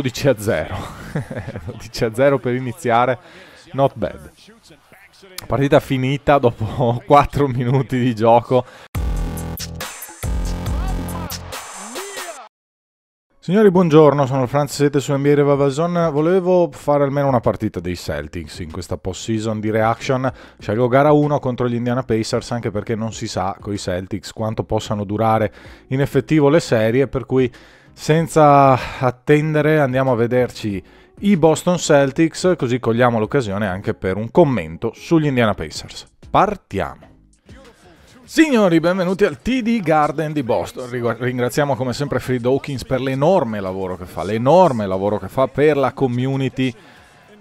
12 a 0. 12 a 0 per iniziare, not bad. Partita finita dopo 4 minuti di gioco. Signori, buongiorno, sono Franz su NBA Vavason. Volevo fare almeno una partita dei Celtics in questa post-season di reaction. Scelgo gara 1 contro gli Indiana Pacers anche perché non si sa con i Celtics quanto possano durare in effettivo le serie, per cui senza attendere andiamo a vederci i Boston Celtics, così cogliamo l'occasione anche per un commento sugli Indiana Pacers. Partiamo! Signori, benvenuti al TD Garden di Boston. Ringraziamo come sempre Fred Hawkins per l'enorme lavoro che fa, l'enorme lavoro che fa per la community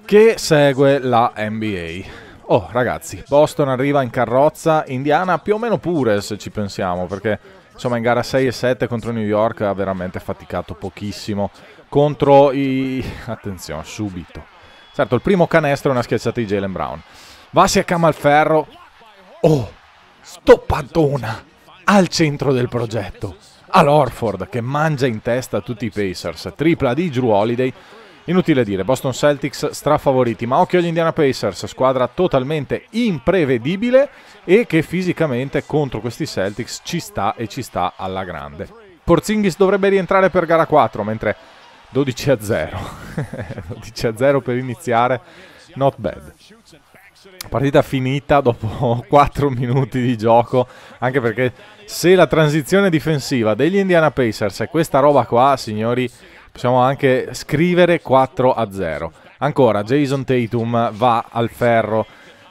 che segue la NBA. Oh, ragazzi, Boston arriva in carrozza, Indiana più o meno pure se ci pensiamo, perché insomma in gara 6 e 7 contro New York ha veramente faticato pochissimo contro i... attenzione, subito. Certo, il primo canestro è una schiacciata di Jalen Brown. Vassi a Camalferro. Oh, stoppatona al centro del progetto. All'Orford che mangia in testa tutti i Pacers. Tripla di Drew Holiday Inutile dire, Boston Celtics strafavoriti, ma occhio agli Indiana Pacers, squadra totalmente imprevedibile e che fisicamente contro questi Celtics ci sta e ci sta alla grande. Porzingis dovrebbe rientrare per gara 4, mentre 12 a 0. 12 a 0 per iniziare, not bad. Partita finita dopo 4 minuti di gioco, anche perché se la transizione difensiva degli Indiana Pacers è questa roba qua, signori, possiamo anche scrivere 4 a 0. Ancora, Jason Tatum va al ferro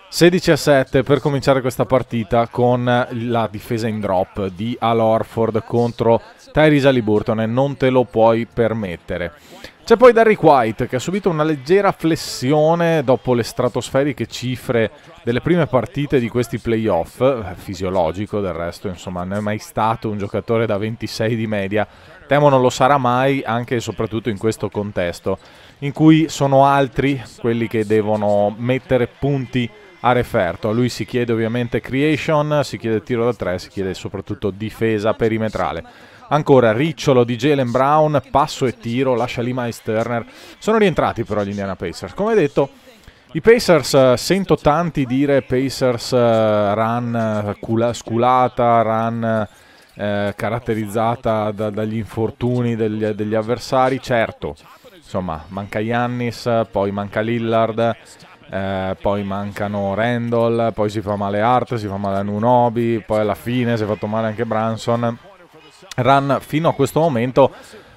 16 a 7 per cominciare questa partita con la difesa in drop di Al Orford contro Tyrese Aliburton e non te lo puoi permettere. C'è poi Derrick White che ha subito una leggera flessione dopo le stratosferiche cifre delle prime partite di questi playoff, eh, fisiologico del resto, insomma, non è mai stato un giocatore da 26 di media, temo non lo sarà mai anche e soprattutto in questo contesto in cui sono altri quelli che devono mettere punti a referto. A lui si chiede ovviamente creation, si chiede tiro da tre, si chiede soprattutto difesa perimetrale. Ancora ricciolo di Jalen Brown, passo e tiro, lascia lì Miles Turner. Sono rientrati però gli Indiana Pacers. Come detto, i Pacers, eh, sento tanti dire Pacers eh, run eh, cula, sculata, run eh, caratterizzata da, dagli infortuni degli, degli avversari, certo. Insomma, manca Yannis, poi manca Lillard, eh, poi mancano Randall, poi si fa male Art, si fa male Nunobi, poi alla fine si è fatto male anche Branson run fino a questo momento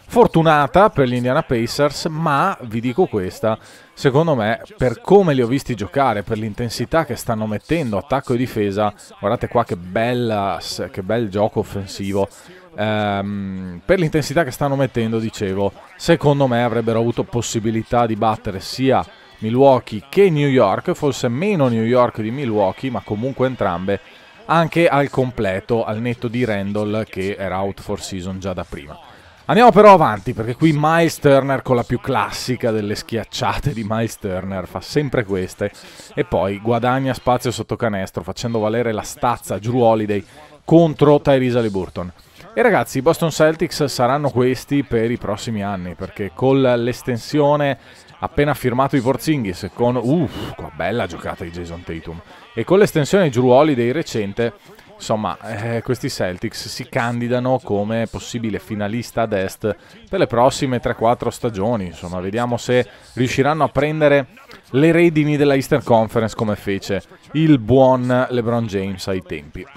fortunata per gli Indiana Pacers, ma vi dico questa, secondo me per come li ho visti giocare, per l'intensità che stanno mettendo attacco e difesa, guardate qua che, bella, che bel gioco offensivo, ehm, per l'intensità che stanno mettendo, dicevo, secondo me avrebbero avuto possibilità di battere sia Milwaukee che New York, forse meno New York di Milwaukee, ma comunque entrambe anche al completo, al netto di Randall che era out for season già da prima. Andiamo però avanti perché qui Miles Turner con la più classica delle schiacciate di Miles Turner fa sempre queste e poi guadagna spazio sotto canestro facendo valere la stazza Drew Holiday contro Tyrese Haliburton. E ragazzi, i Boston Celtics saranno questi per i prossimi anni, perché con l'estensione appena firmato di Porzingis, con uff, bella giocata di Jason Tatum, e con l'estensione Giruoli dei recente insomma eh, questi Celtics si candidano come possibile finalista ad est per le prossime 3-4 stagioni insomma vediamo se riusciranno a prendere le redini della Eastern Conference come fece il buon LeBron James ai tempi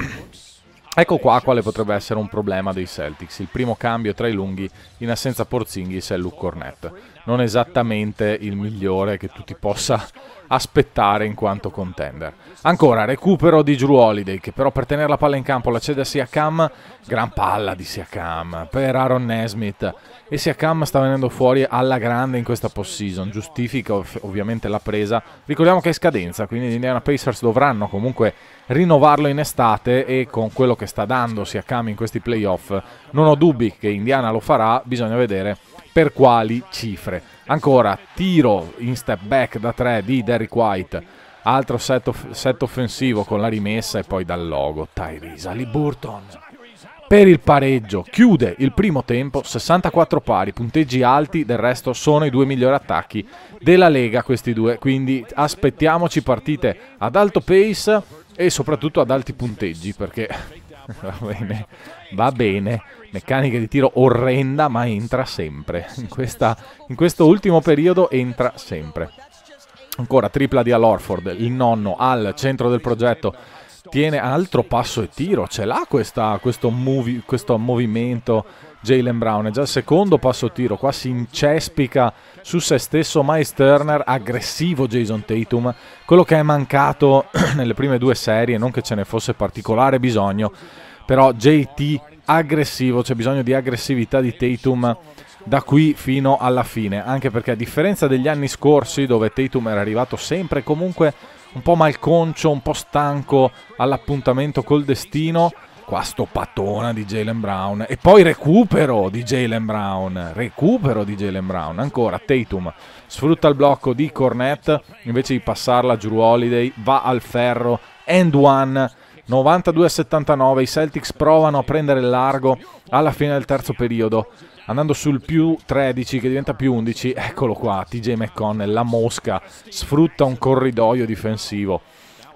Ecco qua quale potrebbe essere un problema dei Celtics, il primo cambio tra i lunghi in assenza Porzingis e Luke Cornette non esattamente il migliore che tu ti possa aspettare in quanto contender. Ancora recupero di Drew Holiday che però per tenere la palla in campo la cede a Siakam, gran palla di Siakam per Aaron Nesmith e Siakam sta venendo fuori alla grande in questa postseason, giustifica ov ovviamente la presa. Ricordiamo che è scadenza, quindi gli Indiana Pacers dovranno comunque rinnovarlo in estate e con quello che sta dando Siakam in questi playoff non ho dubbi che Indiana lo farà, bisogna vedere per quali cifre giocare. Ancora tiro in step back da 3 di Derrick White. Altro set, off set, offensivo con la rimessa e poi dal logo Tyrese Burton Per il pareggio chiude il primo tempo 64 pari, punteggi alti, del resto sono i due migliori attacchi della Lega questi due, quindi aspettiamoci partite ad alto pace e soprattutto ad alti punteggi perché va bene, va bene. Meccanica di tiro orrenda, ma entra sempre. In, questa, in questo ultimo periodo entra sempre. Ancora tripla di Al Orford, il nonno al centro del progetto. Tiene altro passo e tiro, ce l'ha questa, questo, movi, questo movimento Jalen Brown. È già il secondo passo tiro, qua si incespica su se stesso Miles Turner, aggressivo Jason Tatum. Quello che è mancato nelle prime due serie, non che ce ne fosse particolare bisogno, però JT aggressivo, c'è bisogno di aggressività di Tatum da qui fino alla fine, anche perché a differenza degli anni scorsi dove Tatum era arrivato sempre comunque un po' malconcio, un po' stanco all'appuntamento col destino, qua patona di Jalen Brown e poi recupero di Jalen Brown, recupero di Jalen Brown, ancora Tatum sfrutta il blocco di Cornette invece di passarla a Drew Holiday, va al ferro, end one 92 79, i Celtics provano a prendere il largo alla fine del terzo periodo andando sul più 13 che diventa più 11, eccolo qua, TJ McConnell, la mosca, sfrutta un corridoio difensivo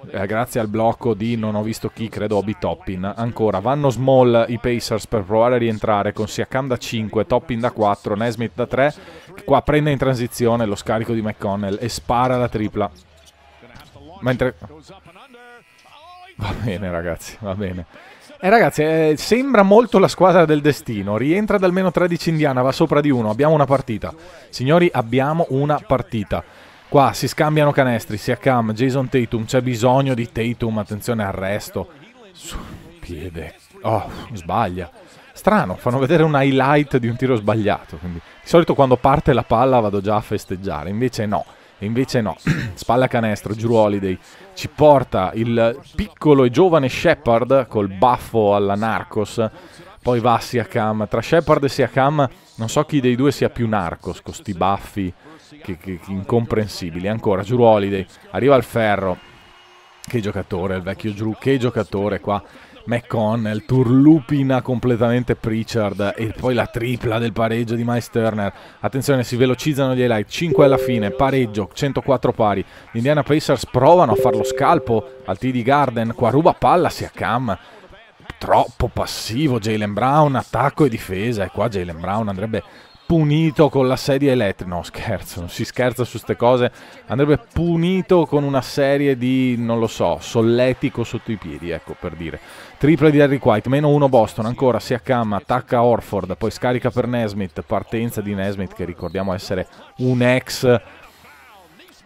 eh, grazie al blocco di non ho visto chi, credo Obi Toppin. Ancora, vanno small i Pacers per provare a rientrare con Siakam da 5, Toppin da 4, Nesmith da 3. Che Qua prende in transizione lo scarico di McConnell e spara la tripla. Mentre... Va bene ragazzi, va bene. Eh, ragazzi, eh, sembra molto la squadra del destino. Rientra dal almeno 13 indiana, va sopra di uno. Abbiamo una partita. Signori, abbiamo una partita. Qua si scambiano canestri, sia Cam, Jason Tatum, c'è bisogno di Tatum, attenzione al resto. Su, piede, oh, sbaglia. Strano, fanno vedere un highlight di un tiro sbagliato. Quindi, di solito quando parte la palla vado già a festeggiare, invece no. Invece no, spalla canestro, Drew Holiday ci porta il piccolo e giovane Shepard col baffo alla Narcos, poi va a Siakam, tra Shepard e Siakam non so chi dei due sia più Narcos con sti baffi che, che, che incomprensibili. Ancora Drew Holiday, arriva al ferro. Che giocatore, il vecchio Drew, che giocatore qua. McConnell turlupina completamente Pritchard e poi la tripla del pareggio di Miles Turner. Attenzione, si velocizzano gli highlight. 5 alla fine, pareggio, 104 pari. Gli Indiana Pacers provano a fare lo scalpo al TD Garden. Qua ruba palla sia Cam. Troppo passivo Jalen Brown, attacco e difesa. E qua Jalen Brown andrebbe punito con la sedia elettrica. No, scherzo, non si scherza su queste cose. Andrebbe punito con una serie di, non lo so, solletico sotto i piedi, ecco per dire. Triple di Harry White, meno uno Boston, ancora si accama, attacca Orford, poi scarica per Nesmith, partenza di Nesmith che ricordiamo essere un ex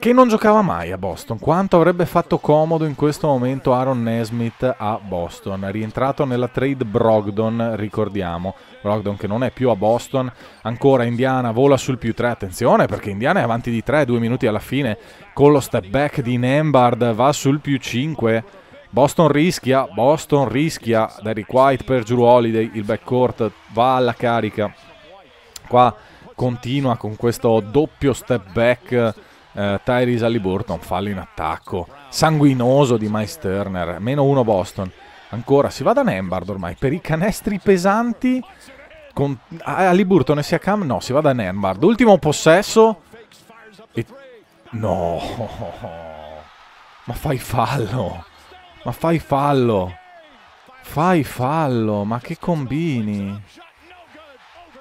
che non giocava mai a Boston. Quanto avrebbe fatto comodo in questo momento Aaron Nesmith a Boston? Rientrato nella trade Brogdon, ricordiamo. Brogdon che non è più a Boston, ancora Indiana vola sul più 3, attenzione perché Indiana è avanti di 3, due minuti alla fine con lo step back di Nembard va sul più 5. Boston rischia, Boston rischia, Derrick White per Drew Holiday, il backcourt va alla carica. Qua continua con questo doppio step back eh, Tyrese Halliburton, fallo in attacco, sanguinoso di Miles Turner, meno uno Boston. Ancora, si va da Nembard ormai, per i canestri pesanti, con ah, Halliburton e Siakam, no, si va da Nembard. Ultimo possesso, e... No, ma fai fallo, ma fai fallo, fai fallo, ma che combini?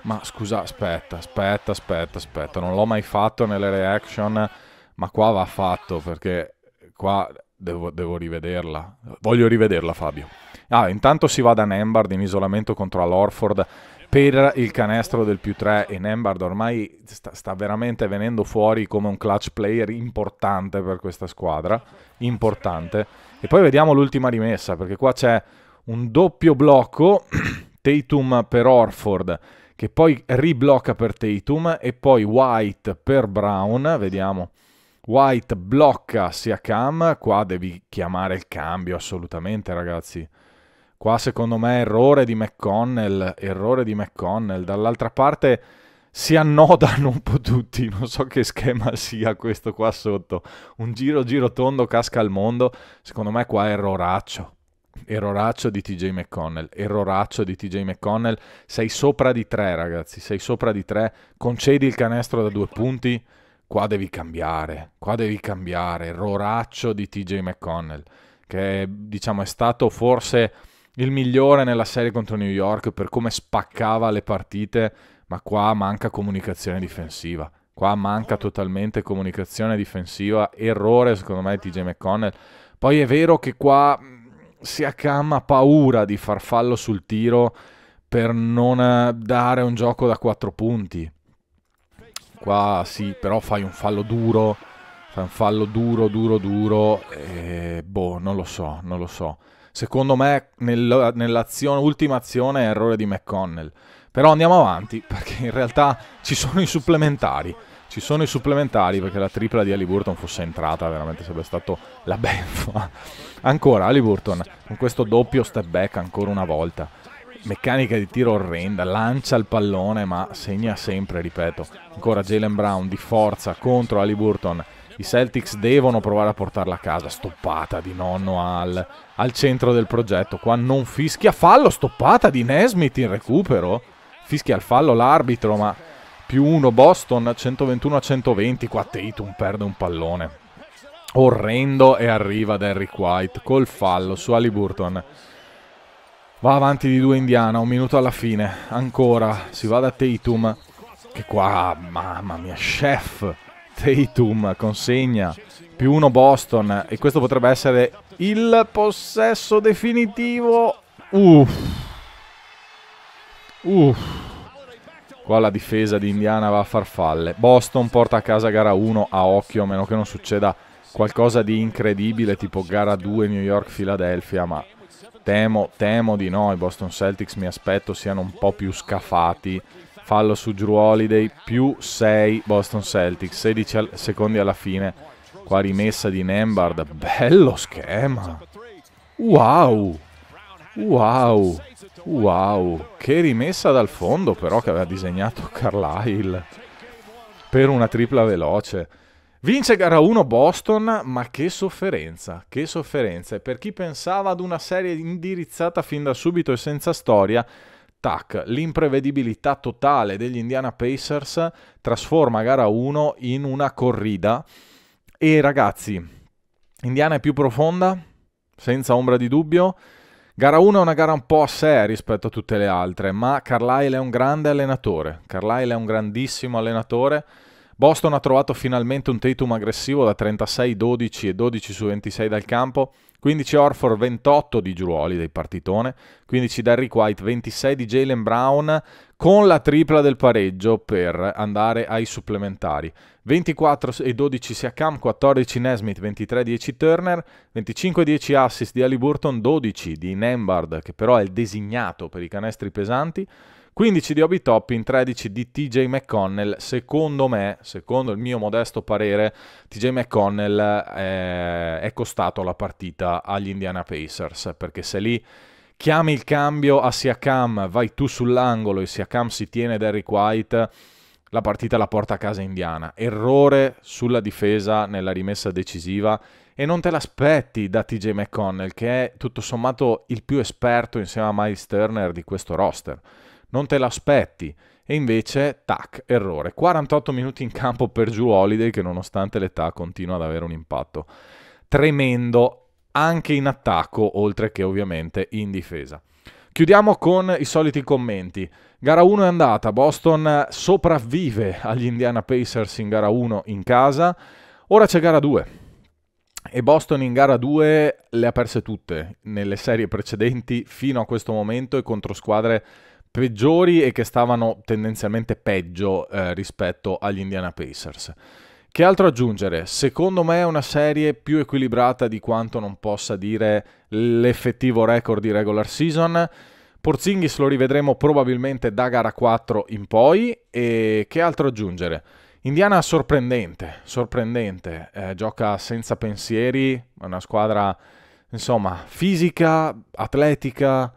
Ma scusa, aspetta, aspetta, aspetta, aspetta, non l'ho mai fatto nelle reaction, ma qua va fatto perché qua devo, devo rivederla. Voglio rivederla, Fabio. Ah, intanto si va da Nembard in isolamento contro l'Orford per il canestro del più 3 e Nembard ormai sta, sta, veramente venendo fuori come un clutch player importante per questa squadra, importante. E poi vediamo l'ultima rimessa perché qua c'è un doppio blocco, Tatum per Orford che poi riblocca per Tatum e poi White per Brown, vediamo. White blocca sia Cam, qua devi chiamare il cambio assolutamente ragazzi. Qua secondo me errore di McConnell, errore di McConnell. Dall'altra parte si annodano un po' tutti, non so che schema sia questo qua sotto. Un giro giro tondo casca al mondo, secondo me qua è erroraccio. Erroraccio di TJ McConnell, erroraccio di TJ McConnell, sei sopra di tre ragazzi, sei sopra di tre, concedi il canestro da due punti, qua devi cambiare, qua devi cambiare, erroraccio di TJ McConnell, che diciamo è stato forse il migliore nella serie contro New York per come spaccava le partite, ma qua manca comunicazione difensiva. Qua manca totalmente comunicazione difensiva, errore secondo me di TJ McConnell. Poi è vero che qua Siakam ha paura di far fallo sul tiro per non eh, dare un gioco da 4 punti. Qua sì, però fai un fallo duro, fai un fallo duro, duro, duro, e boh, non lo so, non lo so. Secondo me nel, nell'azione, ultima azione è errore di McConnell. Però andiamo avanti perché in realtà ci sono i supplementari. Ci sono i supplementari perché la tripla di Aliburton fosse entrata, veramente sarebbe stato la benfa ancora Aliburton con questo doppio step back ancora una volta. Meccanica di tiro orrenda, lancia il pallone ma segna sempre, ripeto. Ancora Jalen Brown di forza contro Aliburton. I Celtics devono provare a portarla a casa, stoppata di nonno al, al centro del progetto. Qua non fischia fallo, stoppata di Nesmith in recupero. Fischia il fallo l'arbitro ma più 1 Boston, 121 a 120, qua Tatum perde un pallone. Orrendo e arriva Derrick White col fallo su Aliburton. Va avanti di due Indiana, un minuto alla fine, ancora, si va da Tatum, che qua, mamma mia, chef, Tatum consegna più 1 Boston e questo potrebbe essere il possesso definitivo. Uff. Uff. Qua la difesa di Indiana va a farfalle. Boston porta a casa gara 1 a occhio, a meno che non succeda qualcosa di incredibile tipo gara 2 New York-Philadelphia, ma temo, temo di no, i Boston Celtics mi aspetto siano un po' più scafati. Fallo su Drew Holiday, più 6 Boston Celtics, 16 al secondi alla fine. Qua rimessa di Nembard, bello schema. Wow! Wow! Wow, che rimessa dal fondo però che aveva disegnato Carlisle per una tripla veloce. Vince gara 1 Boston, ma che sofferenza, che sofferenza. E per chi pensava ad una serie indirizzata fin da subito e senza storia, tac, l'imprevedibilità totale degli Indiana Pacers trasforma gara 1 in una corrida. E ragazzi, Indiana è più profonda, senza ombra di dubbio Gara 1 è una gara un po' a sé rispetto a tutte le altre, ma Carlisle è un grande allenatore. Carlisle è un grandissimo allenatore Boston ha trovato finalmente un Tatum aggressivo da 36-12 e 12 su 26 dal campo, 15 Orford 28 di Drew Holiday partitone, 15 Derrick White 26 di Jalen Brown con la tripla del pareggio per andare ai supplementari. 24 e 12 Siakam, 14 Nesmith, 23 10 Turner, 25 10 assist di Halliburton, 12 di Nembard che però è il designato per i canestri pesanti, 15 di Obi Toppin, 13 di TJ McConnell. Secondo me, secondo il mio modesto parere, TJ McConnell è, eh, è costato la partita agli Indiana Pacers, perché se lì chiami il cambio a Siakam, vai tu sull'angolo e Siakam si tiene Derrick White la partita la porta a casa indiana. Errore sulla difesa nella rimessa decisiva e non te l'aspetti da TJ McConnell, che è tutto sommato il più esperto insieme a Miles Turner di questo roster non te l'aspetti. E invece, tac, errore. 48 minuti in campo per Drew Holiday che nonostante l'età continua ad avere un impatto tremendo anche in attacco, oltre che ovviamente in difesa. Chiudiamo con i soliti commenti. Gara 1 è andata, Boston sopravvive agli Indiana Pacers in gara 1 in casa, ora c'è gara 2 e Boston in gara 2 le ha perse tutte nelle serie precedenti fino a questo momento e contro squadre peggiori e che stavano tendenzialmente peggio eh, rispetto agli Indiana Pacers. Che altro aggiungere? Secondo me è una serie più equilibrata di quanto non possa dire l'effettivo record di regular season. Porzingis lo rivedremo probabilmente da gara 4 in poi e che altro aggiungere? Indiana sorprendente, sorprendente, eh, gioca senza pensieri, è una squadra insomma fisica, atletica,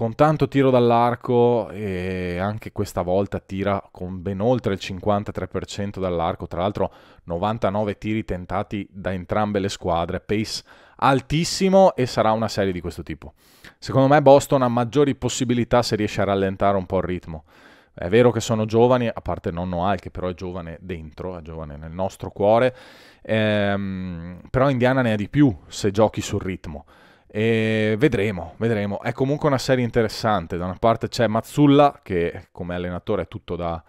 con tanto tiro dall'arco e anche questa volta tira con ben oltre il 53% dall'arco, tra l'altro 99 tiri tentati da entrambe le squadre, pace altissimo e sarà una serie di questo tipo. Secondo me Boston ha maggiori possibilità se riesce a rallentare un po' il ritmo. È vero che sono giovani, a parte nonno Al, che però è giovane dentro, è giovane nel nostro cuore, ehm, però Indiana ne ha di più se giochi sul ritmo. E vedremo, vedremo. È comunque una serie interessante. Da una parte c'è Mazzulla, che come allenatore è tutto da,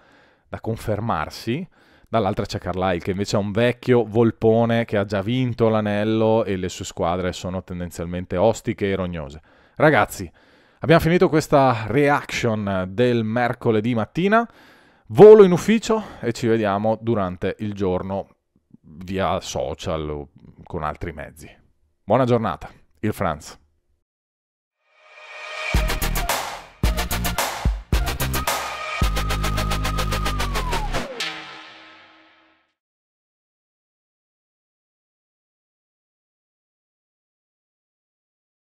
da confermarsi. Dall'altra c'è Carlisle, che invece è un vecchio volpone che ha già vinto l'anello e le sue squadre sono tendenzialmente ostiche e rognose. Ragazzi, abbiamo finito questa reaction del mercoledì mattina. Volo in ufficio e ci vediamo durante il giorno via social o con altri mezzi. Buona giornata. e a França.